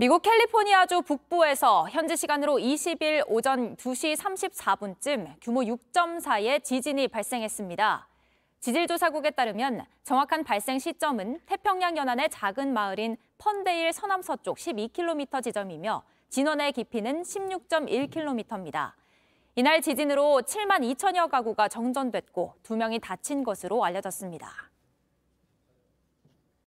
미국 캘리포니아주 북부에서 현지 시간으로 20일 오전 2시 34분쯤 규모 6.4의 지진이 발생했습니다. 지질조사국에 따르면 정확한 발생 시점은 태평양 연안의 작은 마을인 펀데일 서남서쪽 12km 지점이며 진원의 깊이는 16.1km입니다. 이날 지진으로 7만 2천여 가구가 정전됐고 2명이 다친 것으로 알려졌습니다.